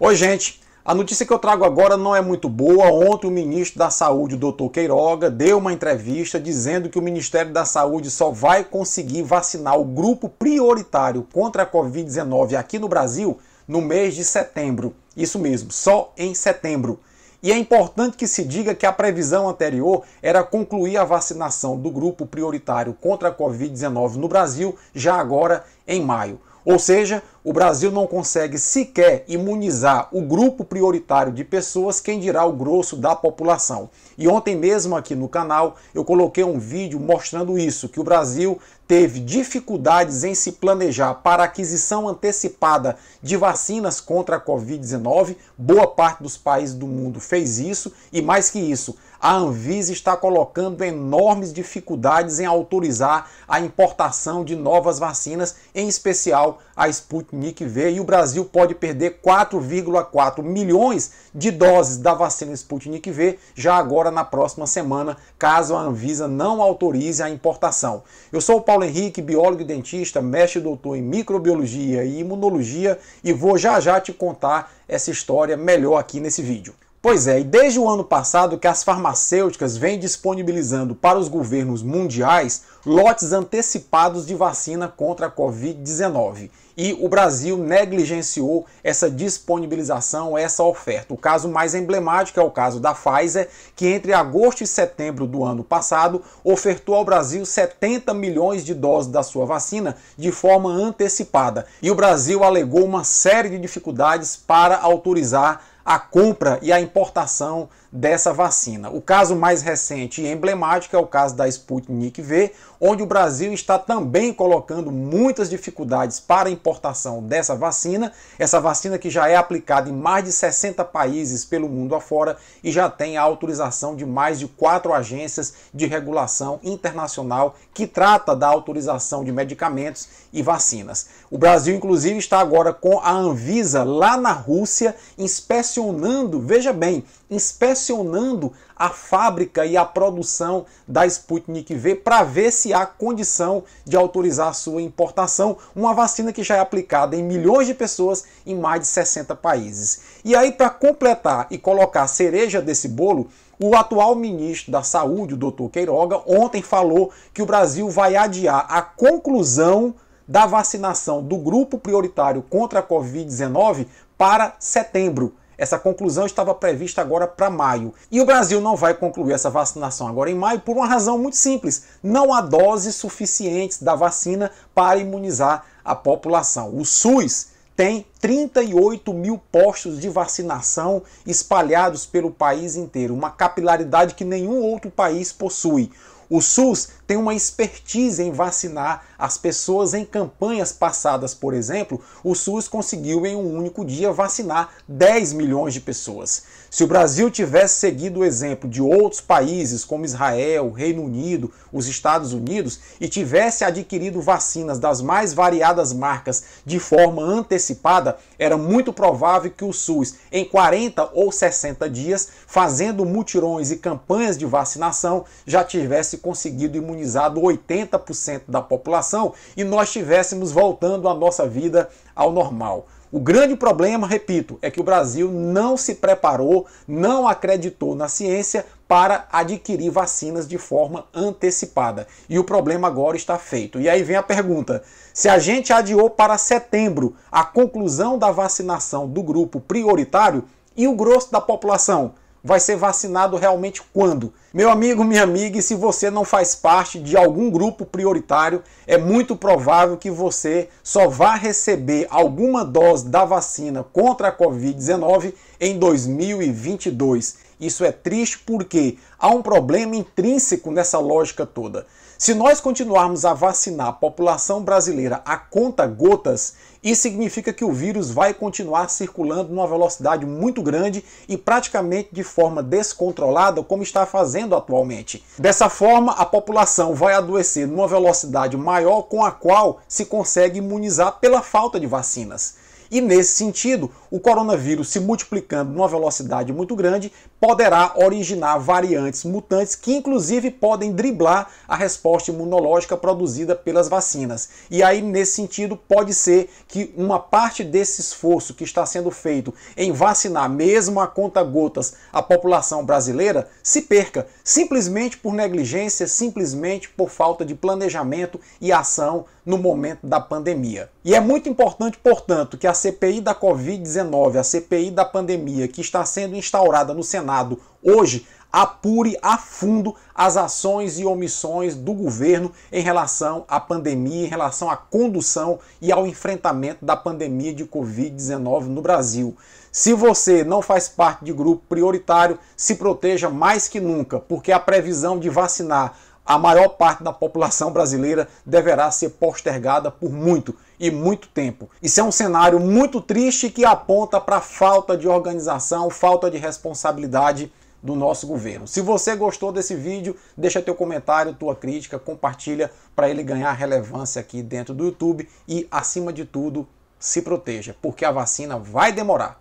Oi, gente. A notícia que eu trago agora não é muito boa. Ontem, o ministro da Saúde, o doutor Queiroga, deu uma entrevista dizendo que o Ministério da Saúde só vai conseguir vacinar o grupo prioritário contra a Covid-19 aqui no Brasil no mês de setembro. Isso mesmo, só em setembro. E é importante que se diga que a previsão anterior era concluir a vacinação do grupo prioritário contra a Covid-19 no Brasil já agora em maio. Ou seja, o Brasil não consegue sequer imunizar o grupo prioritário de pessoas, quem dirá o grosso da população. E ontem mesmo aqui no canal eu coloquei um vídeo mostrando isso, que o Brasil teve dificuldades em se planejar para aquisição antecipada de vacinas contra a Covid-19. Boa parte dos países do mundo fez isso e, mais que isso, a Anvisa está colocando enormes dificuldades em autorizar a importação de novas vacinas, em especial a Sputnik Sputnik V e o Brasil pode perder 4,4 milhões de doses da vacina Sputnik V já agora na próxima semana, caso a Anvisa não autorize a importação. Eu sou o Paulo Henrique, biólogo e dentista, mestre e doutor em microbiologia e imunologia e vou já já te contar essa história melhor aqui nesse vídeo. Pois é, e desde o ano passado que as farmacêuticas vêm disponibilizando para os governos mundiais lotes antecipados de vacina contra a Covid-19. E o Brasil negligenciou essa disponibilização, essa oferta. O caso mais emblemático é o caso da Pfizer, que entre agosto e setembro do ano passado ofertou ao Brasil 70 milhões de doses da sua vacina de forma antecipada. E o Brasil alegou uma série de dificuldades para autorizar a compra e a importação dessa vacina. O caso mais recente e emblemático é o caso da Sputnik V, onde o Brasil está também colocando muitas dificuldades para a importação dessa vacina, essa vacina que já é aplicada em mais de 60 países pelo mundo afora e já tem a autorização de mais de quatro agências de regulação internacional que trata da autorização de medicamentos e vacinas. O Brasil, inclusive, está agora com a Anvisa lá na Rússia inspecionando inspecionando, veja bem, inspecionando a fábrica e a produção da Sputnik V para ver se há condição de autorizar sua importação, uma vacina que já é aplicada em milhões de pessoas em mais de 60 países. E aí, para completar e colocar a cereja desse bolo, o atual ministro da Saúde, o doutor Queiroga, ontem falou que o Brasil vai adiar a conclusão da vacinação do grupo prioritário contra a Covid-19 para setembro. Essa conclusão estava prevista agora para maio. E o Brasil não vai concluir essa vacinação agora em maio por uma razão muito simples: não há doses suficientes da vacina para imunizar a população. O SUS tem 38 mil postos de vacinação espalhados pelo país inteiro, uma capilaridade que nenhum outro país possui. O SUS tem uma expertise em vacinar as pessoas em campanhas passadas, por exemplo, o SUS conseguiu em um único dia vacinar 10 milhões de pessoas. Se o Brasil tivesse seguido o exemplo de outros países como Israel, Reino Unido, os Estados Unidos e tivesse adquirido vacinas das mais variadas marcas de forma antecipada, era muito provável que o SUS, em 40 ou 60 dias, fazendo mutirões e campanhas de vacinação, já tivesse conseguido imunizar imunizado 80% da população e nós estivéssemos voltando a nossa vida ao normal. O grande problema, repito, é que o Brasil não se preparou, não acreditou na ciência para adquirir vacinas de forma antecipada. E o problema agora está feito. E aí vem a pergunta: se a gente adiou para setembro a conclusão da vacinação do grupo prioritário e o grosso da população? vai ser vacinado realmente quando? Meu amigo, minha amiga, e se você não faz parte de algum grupo prioritário, é muito provável que você só vá receber alguma dose da vacina contra a Covid-19 em 2022. Isso é triste porque há um problema intrínseco nessa lógica toda. Se nós continuarmos a vacinar a população brasileira a conta gotas, isso significa que o vírus vai continuar circulando numa velocidade muito grande e praticamente de forma descontrolada, como está fazendo atualmente. Dessa forma, a população vai adoecer numa velocidade maior com a qual se consegue imunizar pela falta de vacinas. E nesse sentido, o coronavírus se multiplicando numa velocidade muito grande poderá originar variantes mutantes que, inclusive, podem driblar a resposta imunológica produzida pelas vacinas. E aí, nesse sentido, pode ser que uma parte desse esforço que está sendo feito em vacinar, mesmo a conta gotas, a população brasileira se perca simplesmente por negligência, simplesmente por falta de planejamento e ação no momento da pandemia. E é muito importante, portanto, que a CPI da Covid-19, a CPI da pandemia, que está sendo instaurada no Senado hoje, apure a fundo as ações e omissões do governo em relação à pandemia, em relação à condução e ao enfrentamento da pandemia de Covid-19 no Brasil. Se você não faz parte de grupo prioritário, se proteja mais que nunca, porque a previsão de vacinar a maior parte da população brasileira deverá ser postergada por muito e muito tempo. Isso é um cenário muito triste que aponta para a falta de organização, falta de responsabilidade do nosso governo. Se você gostou desse vídeo, deixa teu comentário, tua crítica, compartilha para ele ganhar relevância aqui dentro do YouTube e acima de tudo, se proteja, porque a vacina vai demorar.